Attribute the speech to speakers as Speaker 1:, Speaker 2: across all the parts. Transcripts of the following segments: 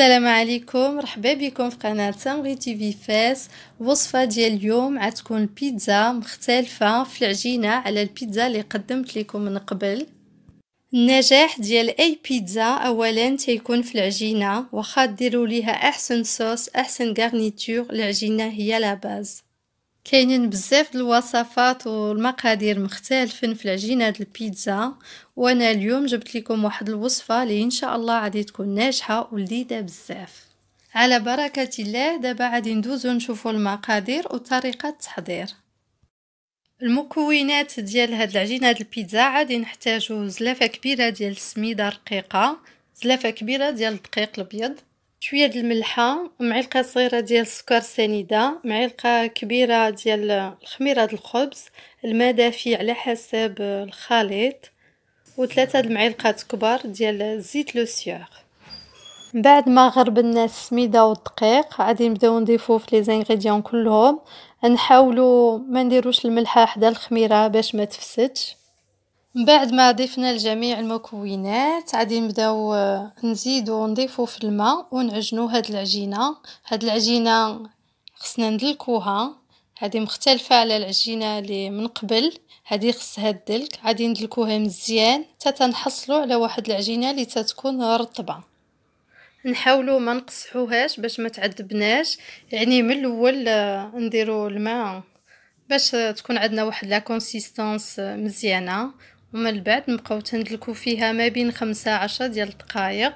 Speaker 1: السلام عليكم مرحبا بكم في قناه سامغي تي في فاس وصفه ديال اليوم عتكون بيتزا مختلفه في العجينه على البيتزا اللي قدمت لكم من قبل النجاح ديال اي بيتزا اولا تيكون في العجينه واخا ديروا ليها احسن صوص احسن غارنيتور العجينه هي لا باز كاينين بزاف الوصفات والمقادير مختلفين في العجينه د البيتزا وانا اليوم جبت لكم واحد الوصفه اللي ان شاء الله غادي تكون ناجحه ولذيذه بزاف على بركه الله دابا غادي ندوزو نشوفو المقادير وطريقه التحضير المكونات ديال هاد العجينه د البيتزا غادي نحتاجو زلافه كبيره ديال السميده رقيقه زلافه كبيره ديال الدقيق الابيض شويه د الملحه معلقه صغيره ديال السكر سنيده معلقه كبيره ديال الخميره د الخبز الماء دافي على حسب الخليط وثلاثه د المعلقات كبار ديال زيت لو سيغ من بعد ما غربلنا السميده والدقيق غادي نبداو نضيفو في لي زانغريديون كلهم نحاولوا ما نديروش الملحه حدا الخميره باش ما تفسدش من بعد ما ضفنا لجميع المكونات غادي نبداو آه، نزيدو نضيفو في الماء ونعجنو هاد العجينه هاد العجينه خصنا ندلكوها هذه مختلفه على العجينه اللي من قبل هذه خصها الدلك غادي ندلكوها مزيان حتى تنحصلوا على واحد العجينه اللي تتكون رطبه نحاولوا ما نقصحوهاش باش ما تعذبناش يعني من الاول آه، نديروا الماء باش تكون عندنا واحد لا كونسيستانس آه، مزيانه ومن بعد نبقاو تندلكو فيها ما بين خمسة عشرة ديال الدقائق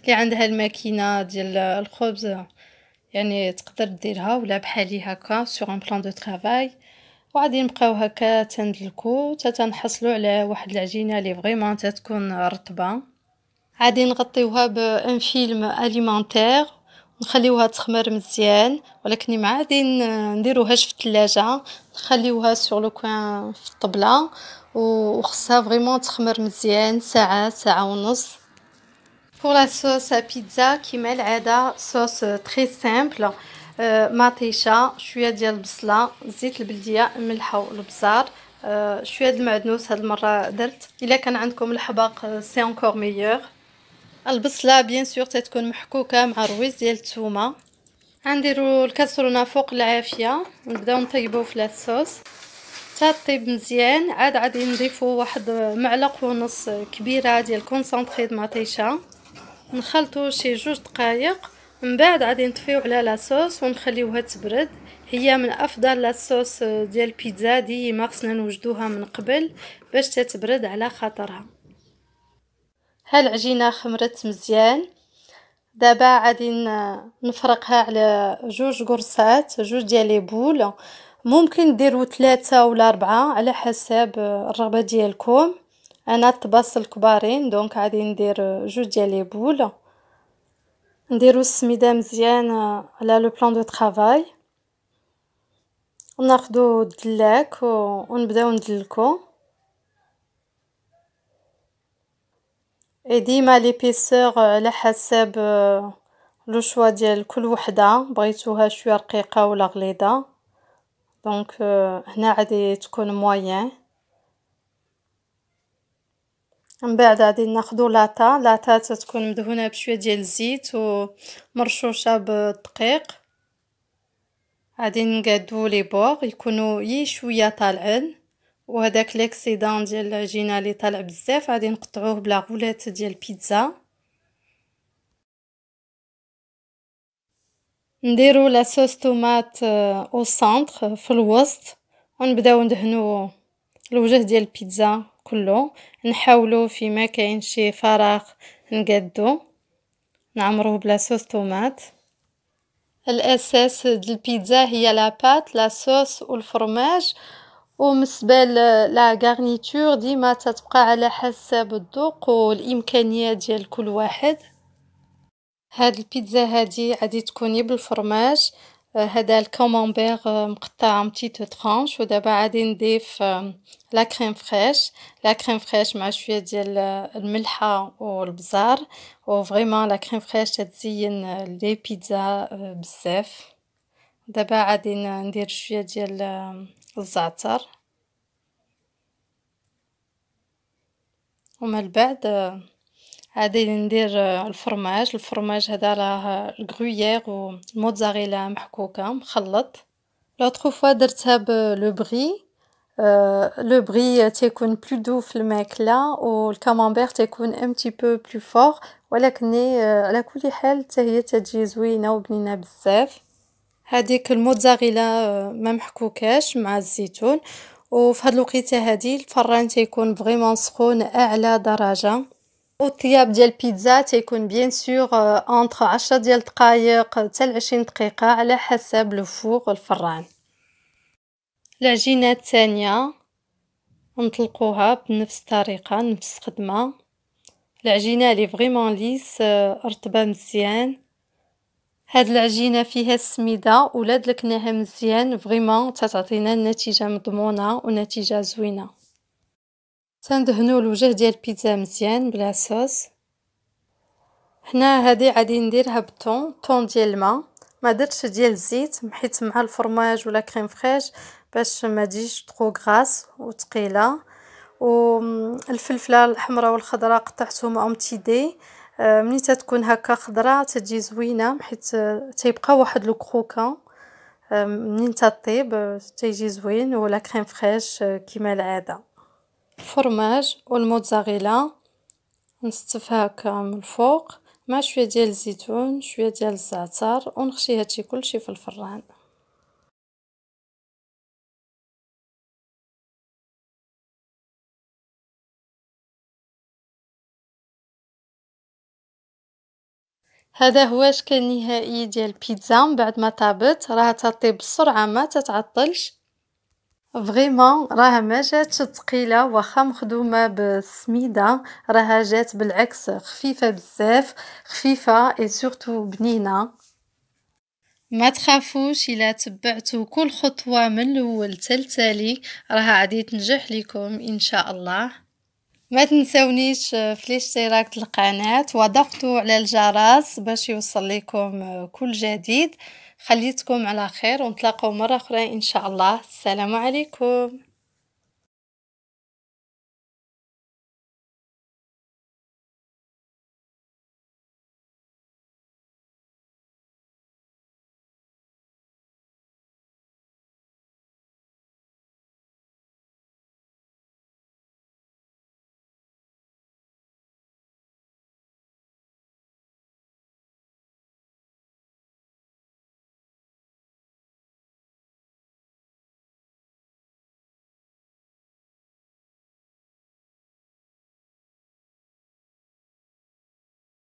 Speaker 1: اللي عندها الماكينه ديال الخبز يعني تقدر ديرها ولا بحالي هكا سوغ ان بلان دو طرافاي وغادي نبقاو هكا تندلكو حتى تنحصلو على واحد العجينه اللي فريمون تتكون رطبه غادي نغطيوها بان فيلم اليمونتير نخليوها تخمر مزيان ولكن غادي نديروهاش في الثلاجه نخليوها سور لو كوين في الطبله وخصها فريمون تخمر مزيان ساعه ساعه ونص بور لا صوص بيتزا كيما العاده صوص تري سامبل مطيشه شويه ديال البصله زيت البلديه الملح والبزار آه شويه د المعدنوس هاد المره درت الا كان عندكم الحباق سي انكور ميور البصله بيان سور تتكون محكوكه مع رويز ديال الثومه غنديرو الكاسرونه فوق العافيه نبداو نطيبو في لاصوص حتى طيب مزيان عاد غادي نضيفو واحد معلق ونص كبيره ديال كونسونطري مطيشة نخلطو شي جوج دقائق من بعد غادي نطفيو على لاصوص ونخليوها تبرد هي من افضل لاصوص ديال البيتزا ديما خصنا نوجدوها من قبل باش تتبرد على خاطرها ها العجينه خمرت مزيان دابا غادي نفرقها على جوج قرصات جوج ديال لي بول ممكن ديروا ثلاثة ولا أربعة على حساب آه، الرغبة ديالكم انا الطباس الكبارين دونك غادي ندير آه، جوج ديال لي بول نديرو السميده مزيان آه، على لو بلان دو طخافاي ناخدو الدلاك ونبداو ندلكو اي ديما لي على حساب لو شوا ديال كل وحده بغيتوها شويه رقيقه ولا غليظه دونك euh, هنا غادي تكون موين من بعد غادي ناخذ لاطا لاطا تتكون مدهونه بشويه ديال الزيت ومرشوشه بالدقيق غادي نقادو لي بوغ يكونوا يي شويه طالعين وهذاك ليكسيدون ديال العجينه اللي طالع بزاف غادي نقطعوه بلا غولات ديال البيتزا نديرو لاصوص طوماط او سونطخ في الوسط و نبداو ندهنو الوجه ديال البيتزا كلو، نحاولو ما كاين شي فراغ نقادو نعمروه بلاصوص طوماط، الأساس ديال البيتزا هي لاباط لاصوص و الفرماج و بالنسبة غارنيتور ديما تتبقى على حسب الذوق و ديال كل واحد. هاد البيتزا هادي غادي تكوني بالفرماج آه، هذا الكامامبير آه، مقطع ان بتيت ترانش ودابا غادي نضيف آه، لا كريم فريش لا كريم فريش مع شويه ديال الملحه والبزار فريمون لا كريم فريش تزين لي بيتزا بزاف دابا غادي ندير شويه ديال الزعتر ومن بعد غادي ندير الفرماج الفرماج هذا راه الغرويير والموتزاريلا محكوكه مخلط لوطخ فوا درتها بلو بغي لو بغي تيكون بلو دو في الماكله والكامامبير تيكون ام تي بو بلو فور ولكن آه، على كل حال حتى هي تجي زوينه وبنينه بزاف هذيك الموتزاريلا آه، ما محكوكاش مع الزيتون وفي هاد الوقيته هادي الفران تيكون فريمون سخون اعلى درجه والطياب ديال البيتزا تيكون بيان سور اونطخ آه، 10 ديال الدقائق حتى لعشرين دقيقه على حسب لو فور الفران العجينه الثانيه نطلقوها بنفس الطريقه نفس الخدمه العجينه لي فريمون ليس آه، رطبه مزيان هاد العجينه فيها السميده ولاد دلكناها مزيان فريمون تتعطينا النتيجه مضمونه ونتيجه زوينه تندهنو الوجه ديال البيتزا مزيان بلا صوص هنا هذه غادي نديرها بالطون طون ديال الماء ما درتش ديال الزيت حيت مع الفرماج ولا كريم فريش باش ما تجيش طرو غراس وثقيله والفلفله الحمراء والخضراء قطعتهم دي ملي تتكون هكا خضراء تجي زوينه حيت تيبقى واحد لو كروكان منين تطيب تيجي زوين ولا كريم فريش كيما العاده الفرماج والموتزاريلا نستف هكا من الفوق مع شويه ديال الزيتون شويه ديال الزعتر ونخشي هادشي كلشي في الفران هذا هو الشكل النهائي ديال البيتزا من بعد ما طابت راها تطيب بسرعه ما تتعطلش فريمون راها ما جاتش ثقيله واخا مخدومه بالسميده راها جات بالعكس خفيفه بزاف خفيفه اي سورتو بنينه ما تخافوش الا تبعتوا كل خطوه من الاول تلتالي راها غادي تنجح لكم ان شاء الله ما تنسونيش في الاشتراك القناه وضغطوا على الجرس باش يوصل لكم كل جديد خليتكم على خير ونتلاقاو مرة أخرى إن شاء الله السلام عليكم